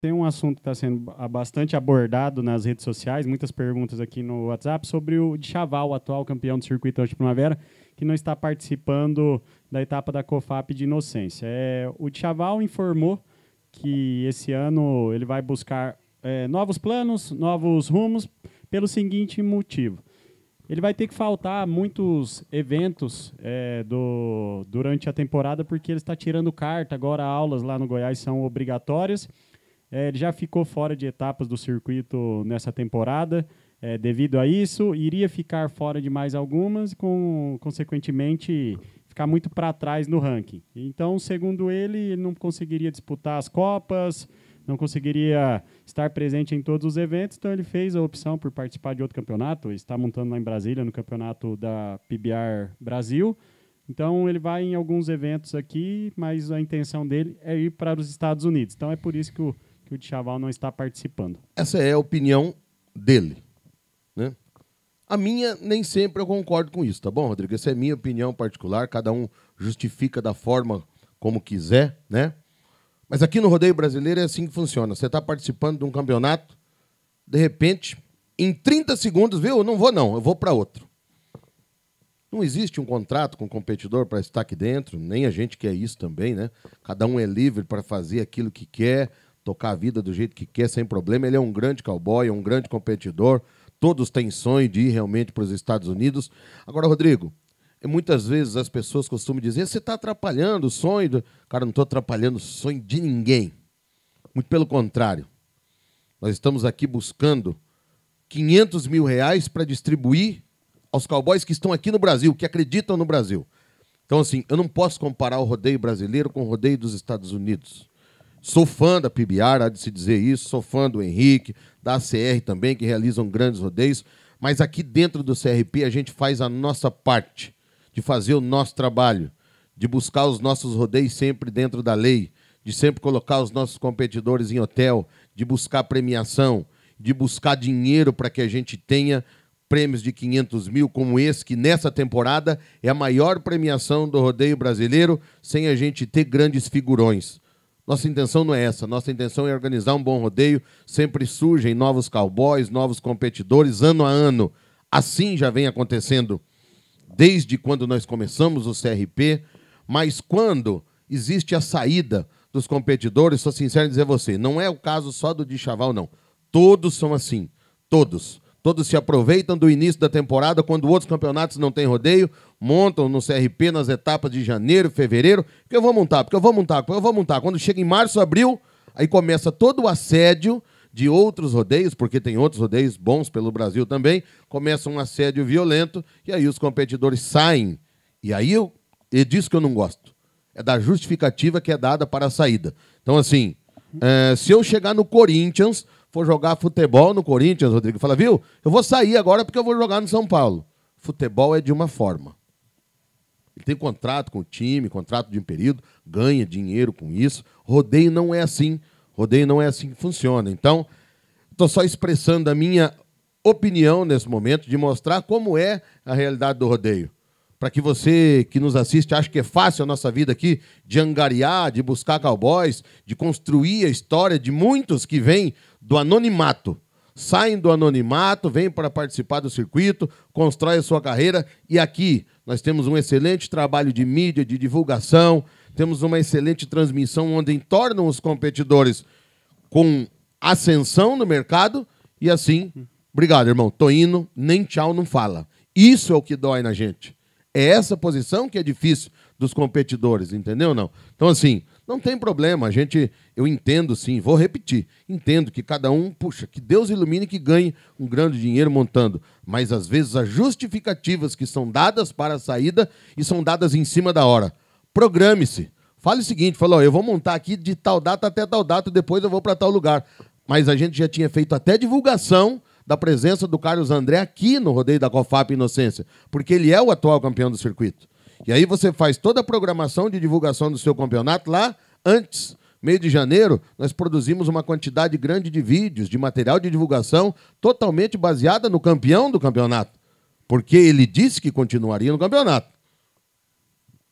Tem um assunto que está sendo bastante abordado nas redes sociais, muitas perguntas aqui no WhatsApp, sobre o Chaval, o atual campeão do circuito de primavera, que não está participando da etapa da COFAP de Inocência. É, o Chaval informou que esse ano ele vai buscar é, novos planos, novos rumos, pelo seguinte motivo. Ele vai ter que faltar muitos eventos é, do, durante a temporada, porque ele está tirando carta, agora aulas lá no Goiás são obrigatórias é, ele já ficou fora de etapas do circuito nessa temporada. É, devido a isso, iria ficar fora de mais algumas, com, consequentemente ficar muito para trás no ranking. Então, segundo ele, ele não conseguiria disputar as Copas, não conseguiria estar presente em todos os eventos, então ele fez a opção por participar de outro campeonato, está montando lá em Brasília, no campeonato da PBR Brasil. Então ele vai em alguns eventos aqui, mas a intenção dele é ir para os Estados Unidos. Então é por isso que o que o Tchaval não está participando. Essa é a opinião dele. Né? A minha, nem sempre eu concordo com isso, tá bom, Rodrigo? Essa é a minha opinião particular, cada um justifica da forma como quiser, né? Mas aqui no Rodeio Brasileiro é assim que funciona. Você está participando de um campeonato, de repente, em 30 segundos, viu? Eu não vou, não, eu vou para outro. Não existe um contrato com o competidor para estar aqui dentro, nem a gente quer isso também, né? Cada um é livre para fazer aquilo que quer, tocar a vida do jeito que quer, sem problema. Ele é um grande cowboy, é um grande competidor. Todos têm sonho de ir realmente para os Estados Unidos. Agora, Rodrigo, muitas vezes as pessoas costumam dizer: você está atrapalhando o sonho. Do... Cara, não estou atrapalhando o sonho de ninguém. Muito pelo contrário. Nós estamos aqui buscando 500 mil reais para distribuir aos cowboys que estão aqui no Brasil, que acreditam no Brasil. Então, assim, eu não posso comparar o rodeio brasileiro com o rodeio dos Estados Unidos. Sou fã da PBR, há de se dizer isso, sou fã do Henrique, da CR também, que realizam grandes rodeios, mas aqui dentro do CRP a gente faz a nossa parte de fazer o nosso trabalho, de buscar os nossos rodeios sempre dentro da lei, de sempre colocar os nossos competidores em hotel, de buscar premiação, de buscar dinheiro para que a gente tenha prêmios de 500 mil como esse, que nessa temporada é a maior premiação do rodeio brasileiro, sem a gente ter grandes figurões. Nossa intenção não é essa. Nossa intenção é organizar um bom rodeio. Sempre surgem novos cowboys, novos competidores, ano a ano. Assim já vem acontecendo desde quando nós começamos o CRP. Mas quando existe a saída dos competidores, sou sincero em dizer a você, não é o caso só do Dichaval, não. Todos são assim. Todos. Todos se aproveitam do início da temporada, quando outros campeonatos não têm rodeio, montam no CRP nas etapas de janeiro, fevereiro, porque eu vou montar, porque eu vou montar, porque eu vou montar. Quando chega em março, abril, aí começa todo o assédio de outros rodeios, porque tem outros rodeios bons pelo Brasil também, começa um assédio violento e aí os competidores saem. E aí eu, e é disso que eu não gosto. É da justificativa que é dada para a saída. Então, assim, é, se eu chegar no Corinthians, for jogar futebol no Corinthians, Rodrigo, fala, viu? Eu vou sair agora porque eu vou jogar no São Paulo. Futebol é de uma forma. Ele tem contrato com o time, contrato de um período, ganha dinheiro com isso. Rodeio não é assim. Rodeio não é assim que funciona. Então, estou só expressando a minha opinião nesse momento de mostrar como é a realidade do rodeio para que você que nos assiste ache que é fácil a nossa vida aqui de angariar, de buscar cowboys, de construir a história de muitos que vêm do anonimato. Saem do anonimato, vêm para participar do circuito, constroem a sua carreira e aqui nós temos um excelente trabalho de mídia, de divulgação, temos uma excelente transmissão onde entornam os competidores com ascensão no mercado e assim, obrigado, irmão, tô indo, nem tchau não fala. Isso é o que dói na gente é essa posição que é difícil dos competidores, entendeu? Não. Então, assim, não tem problema. A gente, eu entendo sim, vou repetir. Entendo que cada um, puxa, que Deus ilumine que ganhe um grande dinheiro montando. Mas às vezes as justificativas que são dadas para a saída e são dadas em cima da hora. Programe-se. Fale o seguinte, falou, eu vou montar aqui de tal data até tal data, depois eu vou para tal lugar. Mas a gente já tinha feito até divulgação da presença do Carlos André aqui no rodeio da COFAP Inocência, porque ele é o atual campeão do circuito. E aí você faz toda a programação de divulgação do seu campeonato lá antes. Meio de janeiro, nós produzimos uma quantidade grande de vídeos, de material de divulgação, totalmente baseada no campeão do campeonato. Porque ele disse que continuaria no campeonato.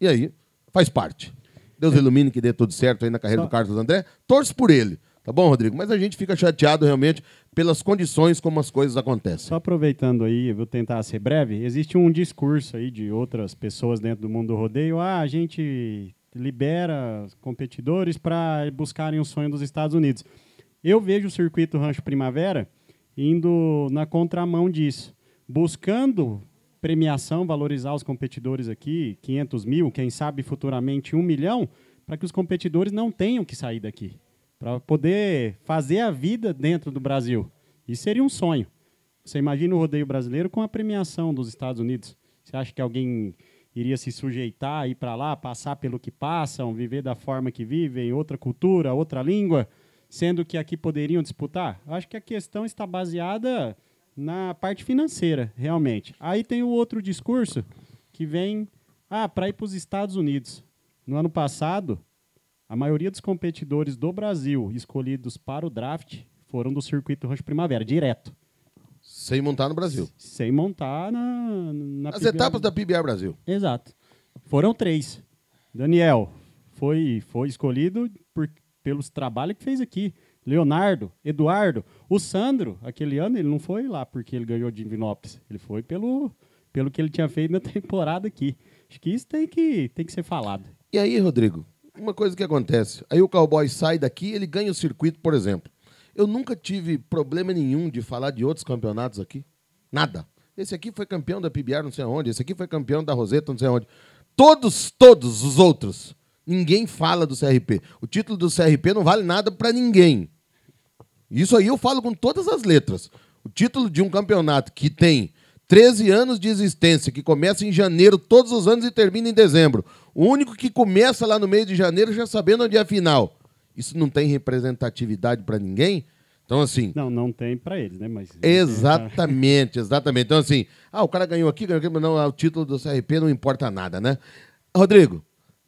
E aí, faz parte. Deus é. ilumine que dê tudo certo aí na carreira Só... do Carlos André. Torço por ele. Tá bom, Rodrigo? Mas a gente fica chateado realmente pelas condições como as coisas acontecem. Só aproveitando aí, vou tentar ser breve. Existe um discurso aí de outras pessoas dentro do mundo do rodeio. Ah, a gente libera competidores para buscarem o sonho dos Estados Unidos. Eu vejo o circuito Rancho Primavera indo na contramão disso, buscando premiação, valorizar os competidores aqui, 500 mil, quem sabe futuramente 1 milhão, para que os competidores não tenham que sair daqui para poder fazer a vida dentro do Brasil. Isso seria um sonho. Você imagina o rodeio brasileiro com a premiação dos Estados Unidos. Você acha que alguém iria se sujeitar, ir para lá, passar pelo que passam, viver da forma que vivem, outra cultura, outra língua, sendo que aqui poderiam disputar? Eu acho que a questão está baseada na parte financeira, realmente. Aí tem o outro discurso que vem, ah, para ir para os Estados Unidos. No ano passado, a maioria dos competidores do Brasil escolhidos para o draft foram do circuito Rush Primavera, direto. Sem montar no Brasil. Sem montar na. na As PBA... etapas da PBA Brasil. Exato. Foram três. Daniel foi, foi escolhido por, pelos trabalhos que fez aqui. Leonardo, Eduardo. O Sandro, aquele ano, ele não foi lá porque ele ganhou de Divinópolis. Ele foi pelo, pelo que ele tinha feito na temporada aqui. Acho que isso tem que, tem que ser falado. E aí, Rodrigo? uma coisa que acontece. Aí o cowboy sai daqui, ele ganha o circuito, por exemplo. Eu nunca tive problema nenhum de falar de outros campeonatos aqui. Nada. Esse aqui foi campeão da PBR não sei onde, esse aqui foi campeão da Roseta não sei onde. Todos, todos os outros, ninguém fala do CRP. O título do CRP não vale nada para ninguém. Isso aí eu falo com todas as letras. O título de um campeonato que tem 13 anos de existência, que começa em janeiro todos os anos e termina em dezembro. O único que começa lá no meio de janeiro já sabendo onde é a final. Isso não tem representatividade para ninguém? Então, assim. Não, não tem para eles, né? Mas... Exatamente, exatamente. Então, assim, ah, o cara ganhou aqui, ganhou aqui, mas não, é o título do CRP não importa nada, né? Rodrigo,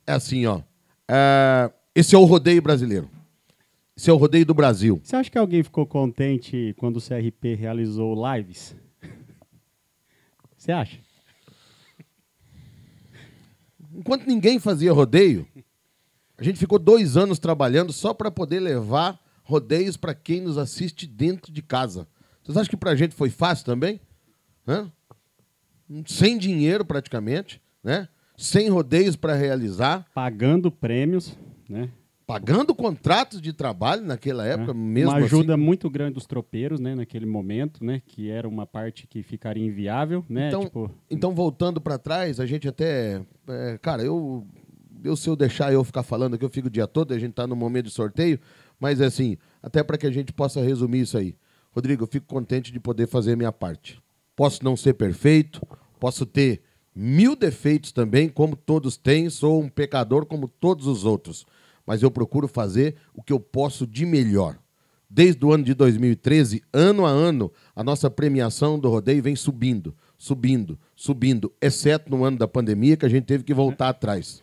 é assim, ó. É... Esse é o rodeio brasileiro. Esse é o rodeio do Brasil. Você acha que alguém ficou contente quando o CRP realizou lives? Você acha? Enquanto ninguém fazia rodeio, a gente ficou dois anos trabalhando só para poder levar rodeios para quem nos assiste dentro de casa. Vocês acham que para a gente foi fácil também? Hã? Sem dinheiro praticamente, né? Sem rodeios para realizar. Pagando prêmios, né? pagando contratos de trabalho naquela né? época, é. mesmo Uma ajuda assim. muito grande dos tropeiros, né, naquele momento, né, que era uma parte que ficaria inviável, né, então, tipo... então voltando para trás, a gente até, é, cara, eu, eu se eu deixar eu ficar falando que eu fico o dia todo, a gente tá no momento de sorteio, mas assim, até para que a gente possa resumir isso aí. Rodrigo, eu fico contente de poder fazer a minha parte. Posso não ser perfeito, posso ter mil defeitos também, como todos têm, sou um pecador como todos os outros mas eu procuro fazer o que eu posso de melhor. Desde o ano de 2013, ano a ano, a nossa premiação do rodeio vem subindo, subindo, subindo, exceto no ano da pandemia, que a gente teve que voltar é. atrás.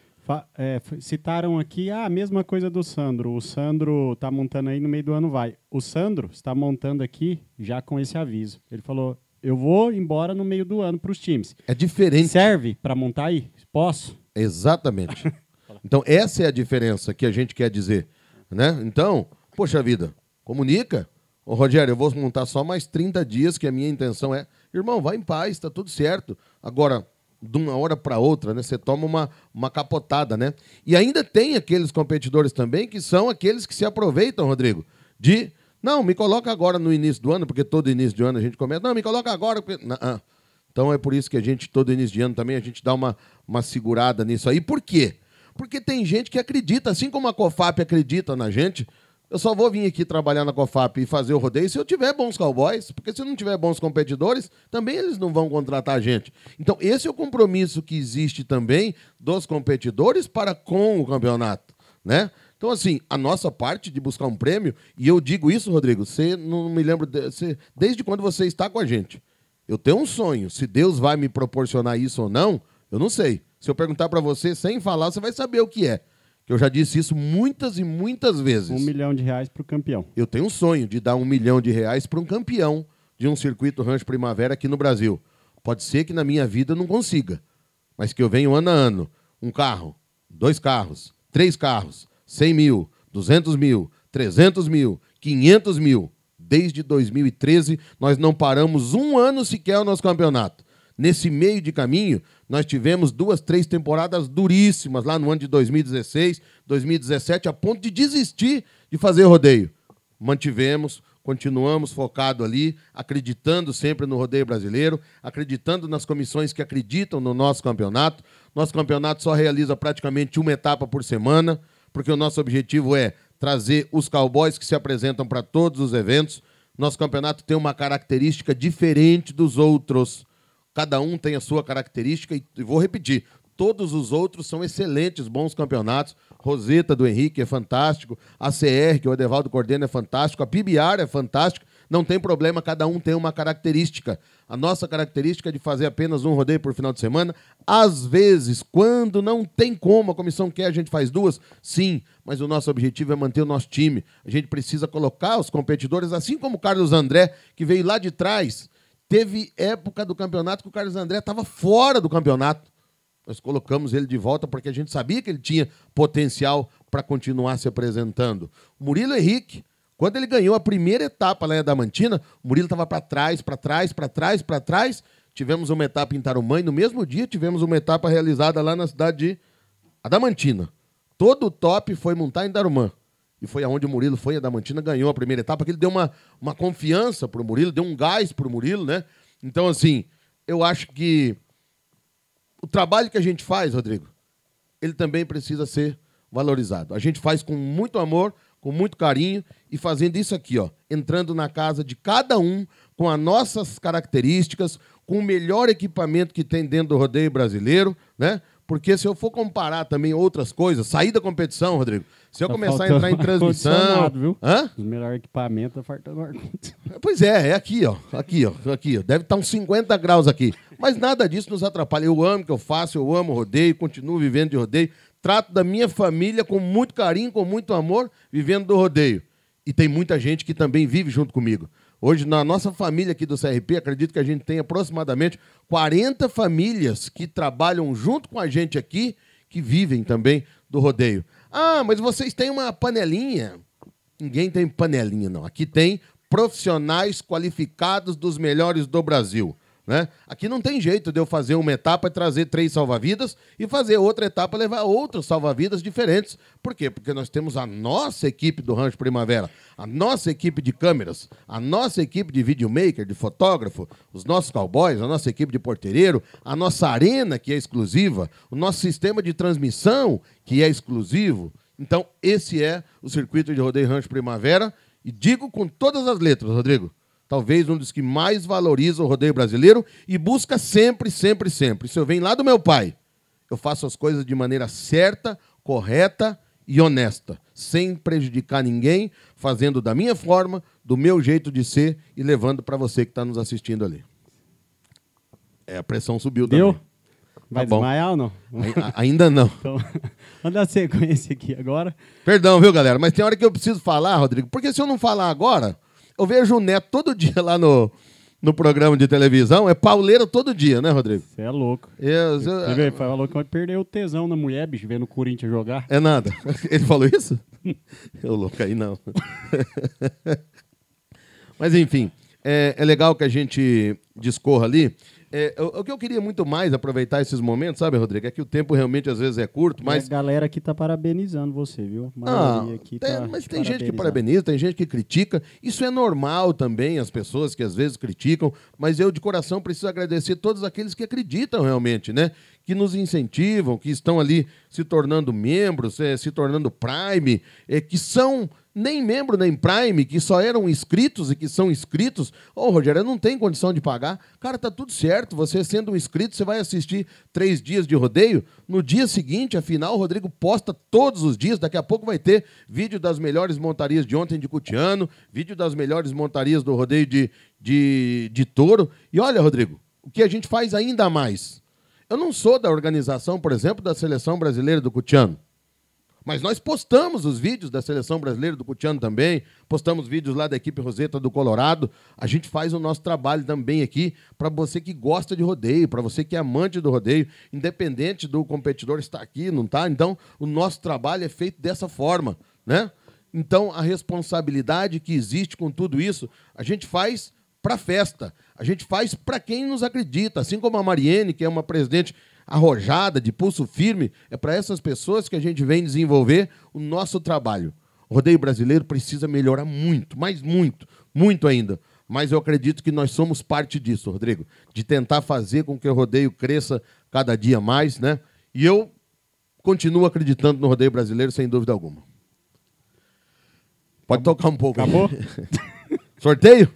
É, citaram aqui ah, a mesma coisa do Sandro. O Sandro está montando aí no meio do ano, vai. O Sandro está montando aqui já com esse aviso. Ele falou: eu vou embora no meio do ano para os times. É diferente. Serve para montar aí? Posso? Exatamente. Então, essa é a diferença que a gente quer dizer. Né? Então, poxa vida, comunica. Ô, Rogério, eu vou montar só mais 30 dias, que a minha intenção é. Irmão, vai em paz, está tudo certo. Agora, de uma hora para outra, né? Você toma uma, uma capotada, né? E ainda tem aqueles competidores também que são aqueles que se aproveitam, Rodrigo, de. Não, me coloca agora no início do ano, porque todo início de ano a gente começa. Não, me coloca agora. Porque... Não, não. Ah". Então é por isso que a gente, todo início de ano também, a gente dá uma, uma segurada nisso aí. Por quê? porque tem gente que acredita, assim como a COFAP acredita na gente. Eu só vou vir aqui trabalhar na COFAP e fazer o rodeio se eu tiver bons cowboys, porque se eu não tiver bons competidores, também eles não vão contratar a gente. Então, esse é o compromisso que existe também dos competidores para com o campeonato, né? Então, assim, a nossa parte de buscar um prêmio, e eu digo isso, Rodrigo, você não me lembro, você, desde quando você está com a gente. Eu tenho um sonho, se Deus vai me proporcionar isso ou não, eu não sei. Se eu perguntar para você sem falar, você vai saber o que é. Eu já disse isso muitas e muitas vezes. Um milhão de reais para o campeão. Eu tenho um sonho de dar um milhão de reais para um campeão de um circuito Rancho Primavera aqui no Brasil. Pode ser que na minha vida eu não consiga, mas que eu venho ano a ano. Um carro, dois carros, três carros, 100 mil, 200 mil, 300 mil, 500 mil. Desde 2013, nós não paramos um ano sequer o nosso campeonato. Nesse meio de caminho, nós tivemos duas, três temporadas duríssimas lá no ano de 2016, 2017, a ponto de desistir de fazer rodeio. Mantivemos, continuamos focado ali, acreditando sempre no rodeio brasileiro, acreditando nas comissões que acreditam no nosso campeonato. Nosso campeonato só realiza praticamente uma etapa por semana, porque o nosso objetivo é trazer os cowboys que se apresentam para todos os eventos. Nosso campeonato tem uma característica diferente dos outros. Cada um tem a sua característica e, e vou repetir, todos os outros são excelentes, bons campeonatos. Roseta do Henrique é fantástico, a CR, que é o Edevaldo coordena, é fantástico, a PBR é fantástica. Não tem problema, cada um tem uma característica. A nossa característica é de fazer apenas um rodeio por final de semana. Às vezes, quando não tem como, a comissão quer, a gente faz duas, sim, mas o nosso objetivo é manter o nosso time. A gente precisa colocar os competidores, assim como o Carlos André, que veio lá de trás Teve época do campeonato que o Carlos André estava fora do campeonato. Nós colocamos ele de volta porque a gente sabia que ele tinha potencial para continuar se apresentando. Murilo Henrique, quando ele ganhou a primeira etapa lá em Adamantina, o Murilo estava para trás, para trás, para trás, para trás. Tivemos uma etapa em Tarumã e no mesmo dia tivemos uma etapa realizada lá na cidade de Adamantina. Todo o top foi montar em Tarumã e foi aonde o Murilo foi, a Damantina ganhou a primeira etapa, que ele deu uma, uma confiança pro Murilo, deu um gás pro Murilo, né? Então, assim, eu acho que o trabalho que a gente faz, Rodrigo, ele também precisa ser valorizado. A gente faz com muito amor, com muito carinho e fazendo isso aqui, ó, entrando na casa de cada um com as nossas características, com o melhor equipamento que tem dentro do rodeio brasileiro, né? Porque se eu for comparar também outras coisas, sair da competição, Rodrigo, se eu tá começar a entrar em transmissão. Viu? Hã? Os melhores equipamentos tá faltando ar Pois é, é aqui, ó. Aqui, ó. Aqui, ó. Deve estar tá uns 50 graus aqui. Mas nada disso nos atrapalha. Eu amo o que eu faço, eu amo o rodeio, continuo vivendo de rodeio. Trato da minha família com muito carinho, com muito amor, vivendo do rodeio. E tem muita gente que também vive junto comigo. Hoje, na nossa família aqui do CRP, acredito que a gente tem aproximadamente 40 famílias que trabalham junto com a gente aqui, que vivem também do rodeio. Ah, mas vocês têm uma panelinha? Ninguém tem panelinha, não. Aqui tem profissionais qualificados dos melhores do Brasil. Né? Aqui não tem jeito de eu fazer uma etapa e trazer três salva-vidas e fazer outra etapa e levar outros salva-vidas diferentes. Por quê? Porque nós temos a nossa equipe do Rancho Primavera, a nossa equipe de câmeras, a nossa equipe de videomaker, de fotógrafo, os nossos cowboys, a nossa equipe de porteiro, a nossa arena, que é exclusiva, o nosso sistema de transmissão, que é exclusivo. Então, esse é o circuito de rodeio Rancho Primavera. E digo com todas as letras, Rodrigo talvez um dos que mais valoriza o rodeio brasileiro e busca sempre, sempre, sempre. Isso eu venho lá do meu pai. Eu faço as coisas de maneira certa, correta e honesta, sem prejudicar ninguém, fazendo da minha forma, do meu jeito de ser e levando para você que está nos assistindo ali. É, a pressão subiu Deu? também. Vai tá desmaiar ou não? Ainda não. Então, vamos dar sequência aqui agora. Perdão, viu, galera? Mas tem hora que eu preciso falar, Rodrigo, porque se eu não falar agora, eu vejo o Neto todo dia lá no, no programa de televisão. É pauleiro todo dia, né, Rodrigo? Você é louco. Eu, eu, falou que perdeu o tesão na mulher, bicho, vendo o Corinthians jogar. É nada. Ele falou isso? eu louco aí, não. Mas enfim, é, é legal que a gente discorra ali. É, o, o, que eu queria muito mais aproveitar esses momentos, sabe, Rodrigo? É que o tempo realmente às vezes é curto, mas. A galera aqui tá parabenizando você, viu? Ah, tem, tá mas tem gente que parabeniza, tem gente que critica. Isso é normal também, as pessoas que às vezes criticam, mas eu de coração preciso agradecer todos aqueles que acreditam realmente, né? Que nos incentivam, que estão ali se tornando membros, é, se tornando Prime, é, que são nem membro, nem Prime, que só eram inscritos e que são inscritos, ô oh, Rogério, eu não tenho condição de pagar. Cara, tá tudo certo. Você sendo um inscrito, você vai assistir três dias de rodeio. No dia seguinte, afinal, o Rodrigo posta todos os dias. Daqui a pouco vai ter vídeo das melhores montarias de ontem de Cutiano, vídeo das melhores montarias do rodeio de, de, de touro. E olha, Rodrigo, o que a gente faz ainda mais. Eu não sou da organização, por exemplo, da seleção brasileira do Cutiano. Mas nós postamos os vídeos da seleção brasileira do Cutiano também, postamos vídeos lá da equipe Roseta do Colorado. A gente faz o nosso trabalho também aqui para você que gosta de rodeio, para você que é amante do rodeio, independente do competidor estar aqui, não tá? Então, o nosso trabalho é feito dessa forma, né? Então, a responsabilidade que existe com tudo isso, a gente faz para festa. A gente faz para quem nos acredita, assim como a Mariene, que é uma presidente arrojada, de pulso firme, é para essas pessoas que a gente vem desenvolver o nosso trabalho. O rodeio brasileiro precisa melhorar muito, mas muito, muito ainda. Mas eu acredito que nós somos parte disso, Rodrigo, de tentar fazer com que o rodeio cresça cada dia mais, né? E eu continuo acreditando no rodeio brasileiro, sem dúvida alguma. Pode tocar um pouco. Acabou? Sorteio?